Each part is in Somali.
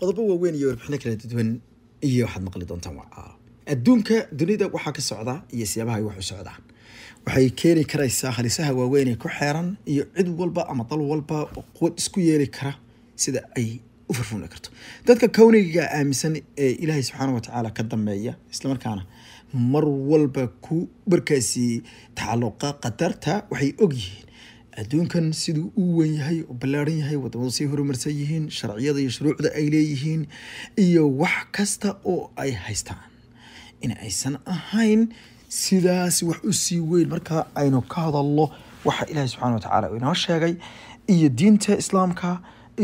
qodobo waaweyn iyo warbixino kala duwan iyo waxaad maqli doontaan waa adduunka dunida waxaa ka socda iyo siyaabaha ay wax u socdaan waxay keeni karaysaa halisaha waaweyn ee ku xeeran iyo cid walba ama dal walba quwad isku yeeli kara sida ay u furfurni karto dadka kowniga aaminsan ee ilaahay subxaana watacaala ka dambeeya islamarkaana mar walba ku markaasi tacalluqa qadarta waxay ogyihiin adduunkan siduu u weyn yahay oo ballaaran yahay wadamadu say horumarsan yihiin sharciyada iyo shuruucda ay leeyihiin iyo wax kasta oo ay haystaan in aysan ahayn sidaas wax u sii weyn marka aynu ka hadalno waxa ilaahay subxana wa tacaala inoo sheegay iyo diinta islaamka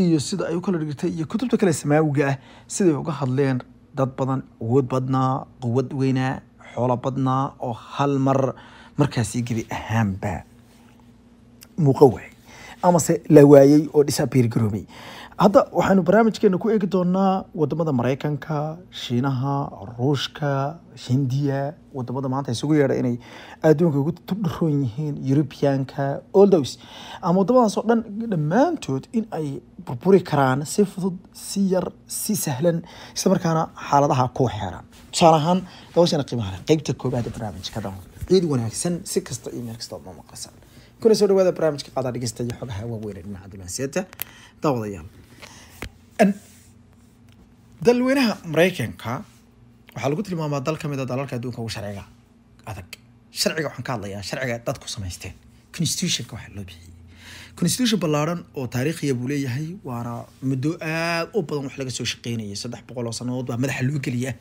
iyo sida ay u kala dhigirtay iyo kutubta kale samaawiga ah siday uga hadleen dad badan awood badnaa quwad weynaa xoolo badnaa oo hal mar markaasi gebi ahaanba muuqan waayey amase la waayey oo disappear garoobay hadda waxaanu barnaamijkeena ku eegi doonaa wadamada maraykanka shiinaha ruushka hindiya wadamada maanta isugu yeedha inay adduunka ugu tubdharoon yihiin eurubianka oldos ama wadamadaasoo dhan dhammaantood in ay burburi karaan si fudud si yar si sahlan isla markaana xaaladaha ku xeeraan tusaale ahaan dabashana qiimaha qaybta koobaad ee barnaamijka ciid wanaagsan si kasta iyo meel kasta ma maqasaan kuna soo dhawaada barnaamijka qaada dhegeystayo xogaha waaweyn ee dhinaca dumansiyada daawadayaal dalweynaha mareykanka waxaa lagu tilmaamaa dal ka a ah dalalka adduunka ugu sharciga adag sharciga waxaan ka hadlayaa sharciga dadku samaysteen constitutionka waxaa loo bixiyey constitution ballaaran oo taariikhiya buu leeyahay waana muddo aada u badan wax laga soo shaqeynayay saddex boqol oo sannadood baa madaxa loo geliya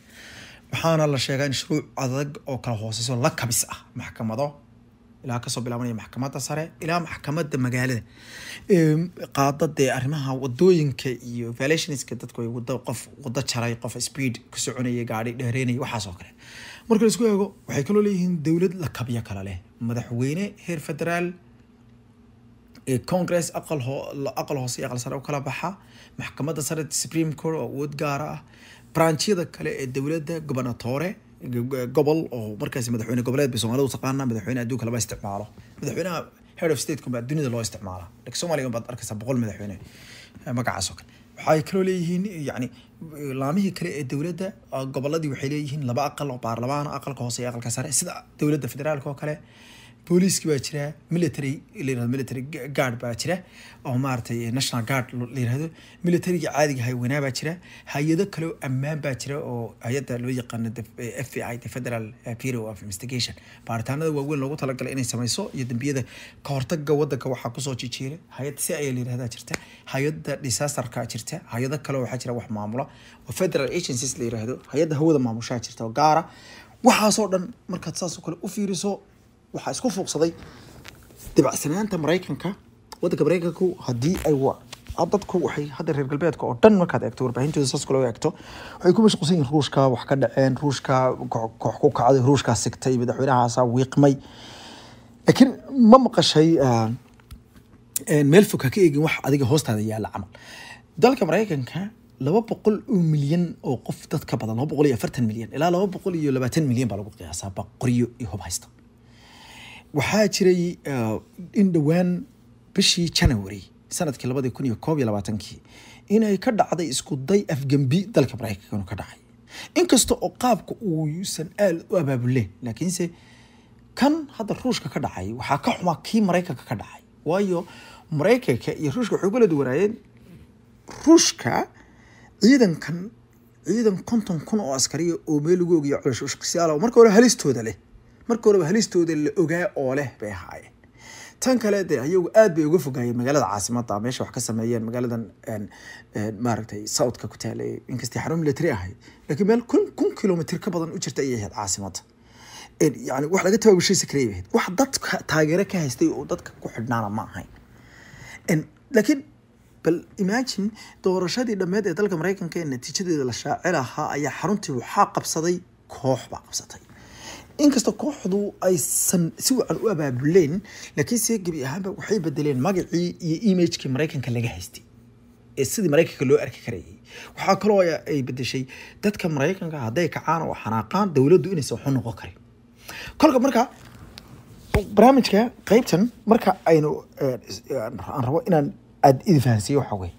waxaana la sheegaa in shuruuc adag oo kala hooseyso la kabis ah maxkamado ilaa kasoo bilaabanaya maxkamadda sare ilaa maxkamadda magaalada qaada dee arrimaha wadooyinka iyo violationska dadku wada qof wada jaray qof speed ku soconaya gaadhi dheereynaya waxaas kale marka la eego waxay kaloo leeyihiin dowlad la kabyo kale leh madaxweyne heer federaal congress aqal hoose iyo aqal sare u kala baxa maxkamadda sare supreme court oo awood gaara ah branchiyada kale ee dowladda gobernatore gobol oo markaas madaxweyne goboleed bay somaalida utaqaana madaxweyne adduunka laba isticmaalo madaxweynaha head of state kunbaa dunida loo isticmaala lak soomaliya unbaad arkaysaa boqol madaxweyne eh, magacaas oo kale waxay kaloo leeyihiin yani laamihii kale ee dowladda ah, goboladii waxay leeyihiin laba aqal oo baarlamaan aqalka hoose iyo aqalka sare sida dowladda federaalka oo kale booliiski baa jira military layirado military gaard baa jira oo maratay eh, national guard layirahdo militariga caadiga haywanaa baa jira hay-ado kaleoo ammaan baa jira oo hay-ada loo yaqaano eh, f b i the federal eh, bureau of investigation baaritaanada waaweyn loogu talagalay inay sameyso iyo dambiyada kahortaga wadanka waxaa kusoo jijeera hay-ad si ayaa layirahdaa jirta hay-ada disasterka jirta hay-ado kale waxaa jira wax maamula oo federal agencies layirahdo hay-ada hawada maamushaa jirta oo gaara waxaasoo dhan markaad saasoo kale u fiiriso waxaa isku fuuqsaday dibacsanaanta maraykanka wadanka maraykanku hadii ay dadku waxay hadda reer galbeedka oo dhan markaad eegto warbaahintooda saas kale eegto waxay ku mashquulsan yihin ruushka wax ka dhaceen ruushka koox ku kacday ruushkaa sigtay madaxweynahaasa wiiqmay laakiin ma maqashay ah, meel fog ha ka eegin wax adiga hoostaada yaalla camal dalka maraykanka laba boqol oo milyan oo qof dad ka badan laba boqol iyo afartan milyan ilaa laba boqol iyo labaatan milyan baa lagu qiyaasaa baqoryo iyo hub haysta waxaa jiray uh, in dhowaan bishii january sanadkii labadii kun iyo koob iyo labaatankii inay ka dhacday iskuday afgembi dalka maraykanku ka dhacay inkasta oo qaabka uusan aada u abaabuleen laakiinse kan hadda ruushka ka dhacay waxaa ka xumaa kii maraykanka ka dhacay waayo maraykanka iyo ruushka waxay ugala duwanaayeen ruushka ciidankan ciidan konton kun oo askariya oo meel ugu ogiya culash ushqisyaal oo marka hore halistooda leh marka horeba halistooda la ogaa oo leh bay ahaayeen tan kale dee ayagu aad bay uga fogaayeen magaalada caasimada meesha wax ka sameeyeen magaaladan maaragtay southka ku taalay inkastay xarun military ahayd laakiin meel kun kun kilomitr ka badan u jirta ayay ahayd caasimada yani wax laga tabaabushiisa kareey ahayd wax dadka taageero ka haystay oo dadka ku xidhnaana ma ahayn laakiin bal imagine doorashadii dhammeed ee dalka maraykanka ee natiijadeeda la shaacil ahaa ayaa xaruntii waxaa qabsaday koox baa qabsatay inkastoo kooxdu aysan si wacan u abaabuleen laakiinse gebi ahaanba waxay bedeleen magacii iyo imagekii maraykanka laga haystay ee sidii maraykanka loo arki karayay waxaa kaloo ay bedeshay dadka maraykanka hadday kacaan oo xanaaqaan dowladdu inaysan waxu noqon karin kolka marka barnaamijka qeybtan marka aynu eh, aan rabo inaan aad idin fahansiiyo waxaa weye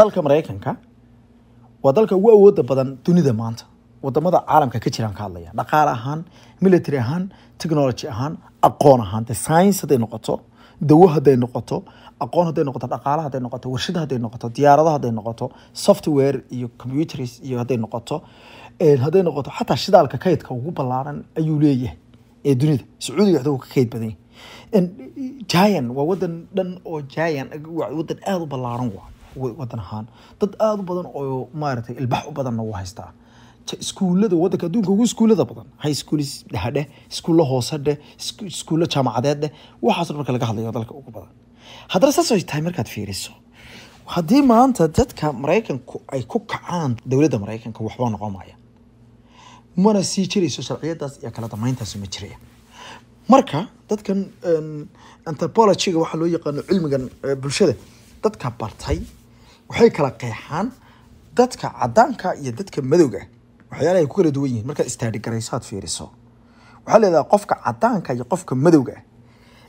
dalka maraykanka waa dalka ugu awoodda badan dunida maanta wadamada caalamka ka jiraan ka hadlaya dhaqaale ahaan military ahaan technology ahaan aqoon ahaan de science hadday noqoto dawo hadday noqoto aqoon hadday noqoto dhaqaale hadday noqoto warshad hadday noqoto diyaarado hadday noqoto software iyo computers iyo hadday noqoto hadday noqoto xataa shidaalka kaydka ugu ballaaran ayuu leeyahay ee dunida sacuudiga waxda ka kayd badan jayan waa wadan dhan oo jayan wadan aada u ballaaran wadan ahaan dad aada u badan oo maaragtay ilbax u badanna wuu haystaa iskuullada wadanka adduunka ugu iskuullada badan high schools dhehadheh iskuullo hoose dheh iskuullo jaamacadeed dheh waxaasoo marka laga hadlayo dalka ugu badan haddana saas ay tahay markaad fiiriso haddii maanta dadka maraykanku ay ku kacaan dowladda maraykanka waxba noqon maya mana sii jirayso sharciyadaas iyo kala damayntaas ma jiraya marka dadkan antropologyga waxaa loo yaqaano cilmigan bulshada dadka bartay waxay kala qeexaan dadka cadaanka iyo dadka madowga waxyaalahay ku kala duwan yihiin markaad istaadhigarayso fiiriso waxaa leedaha qofka cadaanka iyo qofka madowga ah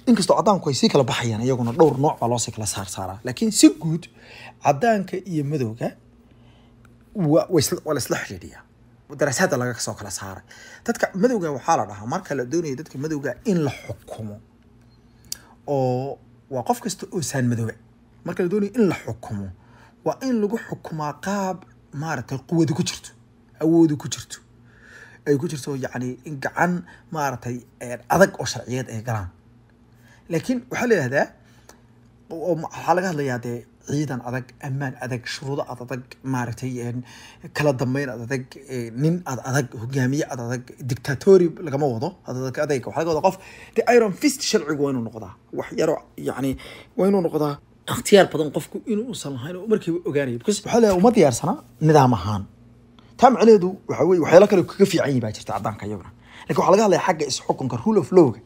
inkastoo cadaanku ay sii kala baxayaan iyaguna dhowr nooc baa loosii kala saarsaaraa laakiin si guud cadaanka iyo madowga waa la isla xidhiidhiyaa daraasaadda laga soo kala saaray dadka madowga ah waxaa la dhahaa marka la doonaya dadka madowga ah in la xukumo oo waa qof kasta oo saan madooba ah. marka la doonaya in la xukumo waa in lagu xukumaa qaab maaragtay quwada ku jirto awoodu ku jirto ay ku jirto yani in gacan maaragtay eh, adag oo sharciyeed ay galaan laakiin waxaa la yidhahdaa waxaa laga hadlayaa dee ciidan adag ammaan adag shuruudo ad adag maaragtay eh, kala dambeyn ad adag eh, nin ad adag hogaamiye ad adag dictatori lagama wado adg adayga waxaa laga wada qof dee iron fist sharcigu waa inuu noqdaa wax yaro yacni waa inuu noqdaa ikhtiyaar badan qofku inuusan lahayn markiiba ogaanaya because waxaa la yidhaha uma diyaarsana nidaam ahaan taa macnaheedu waxa weye waxyaalo kale kaga fiican yihi baa jirta caddaanka iyaguna lakin waxaa laga hadlaya xagga isxukunka rule of lowga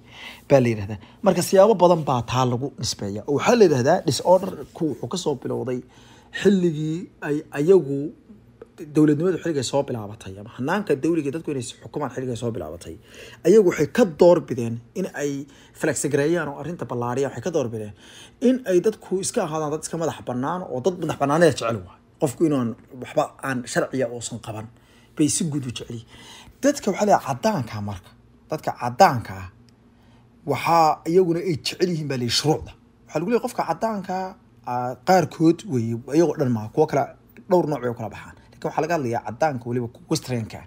baa la yidhahdaa marka siyaabo badan baa taa lagu nisbeeya oo waxaa la yidhahdaa disorderku wuxuu kasoo bilowday xilligii ay ayagu dowladnimadu xilliga soo bilaabatay ama hanaanka dawliga dadku inay xukumaan xilliga soo bilaabatay ayagu waxay ka doorbideen in ay flexgareeyaan oo arrinta ballaariyaan waxay ka doorbideen in ay dadku iska ahaadaan dad iska madax banaan oo dad madax bannaaneed jecel waa qofku inaan waxba aan sharciya uusan qaban bay si guud u jeceliyi dadka waxaa leeay cadaanka marka dadka cadaanka ah waxaa iyaguna ay jecel yihiin baa ley shuruucda waxaa lagu leey qofka cadaanka ah, qaarkood weye iyagoo dhan maa kuwo kala dhowr nooc bay kala baxaan lakin waxaa laga hadlayaa cadaanka weliba westranka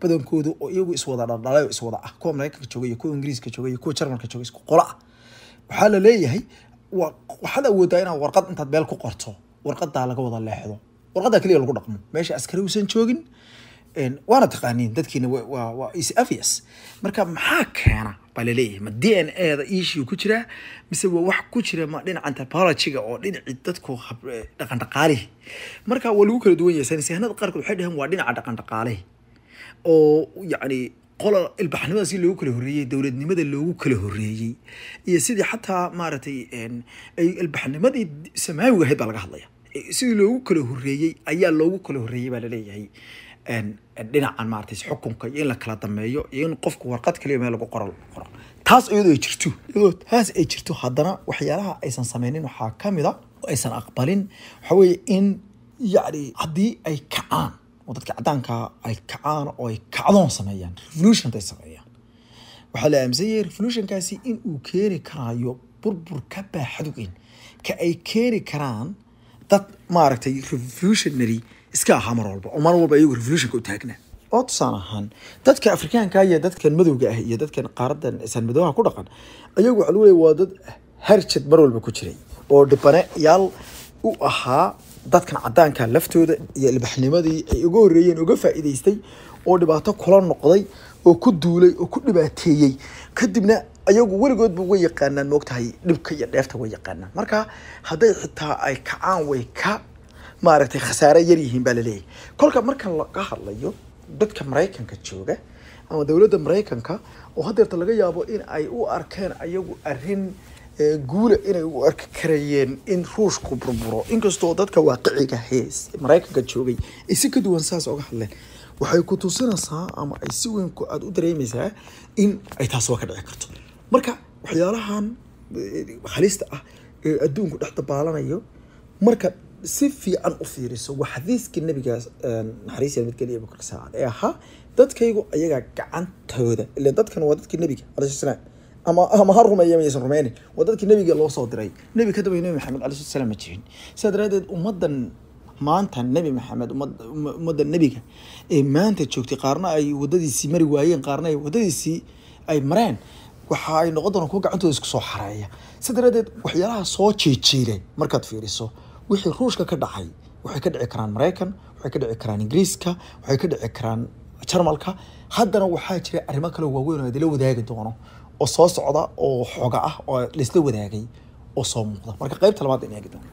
badankooda oo iyagu iswada dhaldhalay iswada ah kuwa maraykanka jooga iyo kuwa ingiriiska jooga iyo kuwa jarmalka jooga isku qola ah waxaa la leeyahay waxaad awoodaa inaad warqad intaad meel ku qorto warqadaa laga wada leexdo warqadaa keliya lagu dhaqmo meesha askari uusan joogin waana taqaaniin dadkiina is obvious marka maxaa keena baa laleeyahay ma d n a da iishii ku jiraa mise waa wax ku jira ma dhinaca anthropologyga oo dhinacii dadku eh, dhaqandhaqaalihi marka waa lagu kala duwan yahay saynisyahanada qaarkood waxay dhaheen waa dhinaca dhaqandhaqaalihi oo yacni qola ilbaxnimada si loogu kala horreeyey dowladnimada loogu kala horreeyey iyo sidii xataa maaragtay ay ilbaxnimadii samaawiga ahayd baa laga hadlaya sidii loogu kala horeeyey ayaa loogu kala horeeyey baa laleeyahay dhinacan maaratays xukunka iyo in la kala dameeyo iyo in qofku warqad kaliya meel lagu qoro taas iyadoo ay jirto iyadoo taas ay jirto haddana waxyaalaha aysan sameynin waxaa ka oo aysan aqbalin waxaa in yacni haddii ay kacaan oo dadka caddaanka ay kacaan oo ay kacdoon sameeyaan revolutionka ay sameeyaan waxaa la aaminsanyahay revolutionkaasi in uu keeni karayo burbur ka baaxad weyn ka ay keeni karaan dad maaragtay revolutionary iska ahaa mar walba oo mar walba iyagu revolutionka u taagnaa oo tusaan ahaan dadka afrikaanka iyo dadkan madowga ah iyo dadkan qaaradan isaan madoobaha ku dhaqan ayagu waxaa lagu leeya waa dad harjad mar walba ku jiray oo dhibanayaal u ahaa dadkan cadaanka laftooda iyo ilbaxnimadii ay uga horreeyeen uga faa'iidaystay oo dhibaato kula noqday oo ku duulay oo ku dhibaateeyey kadibna ayagu weligood ba way yaqaanaan moogtahay dhibka iyo dheefta way yaqaanaan marka hadday xitaa ay kacaan way ka maaragtay khasaare yaryihiin baa laleeyahy kolka markan laga hadlayo dadka maraykanka jooga ama dowladda maraykanka oo hadeerta laga yaabo in ay u arkeen ayagu arin guula inay u arki karayeen in ruushku burburo inkastoo dadka waaqiciga hees maraykanka joogay ay si ka duwan saas oga hadleen waxay ku tusinaysaa ama ay si weyn aada u dareemaysaa in ay taas waa ka dhici karto marka waxyaalahan eh, halista ah ee adduunku dhex dabaalanayo marka si fiican u fiiriso waa xadiiskii nabigaas eh, naxariis midgeliya bakrka saacad ee ahaa dadkaygu ayagaa gacantooda ile dadkan waa dadkii nebiga alai salaam ama ama ha rumeeye mayaysan waa dadkii nebiga loo soo diray nebi ka dabay nebi maxamed alai salaam ma jirin sidaa daraaddeed ummaddan maanta nebi maxamed ummadda nebiga ee maanta joogtay qaarna ay wadadiisii mari waayeen qaarna ay wadadiisii ay mareen waxa ay noqon doonaan kuwa gacantooda isku soo xareeya si daraaddeed waxyaalaha soo jeejeeray markaad fiiriso wixii ruushka ka dhacay waxay ka dhici karaan maraykan waxay ka dhici karaan ingiriiska waxay ka dhici karaan jarmalka haddana waxaa jira arrimo kale waaweyn oo adila wadaagi doono oo soo socda oo xooga ah oo laisla wadaagay oo soo muuqda marka qaybta labaad in eegi doono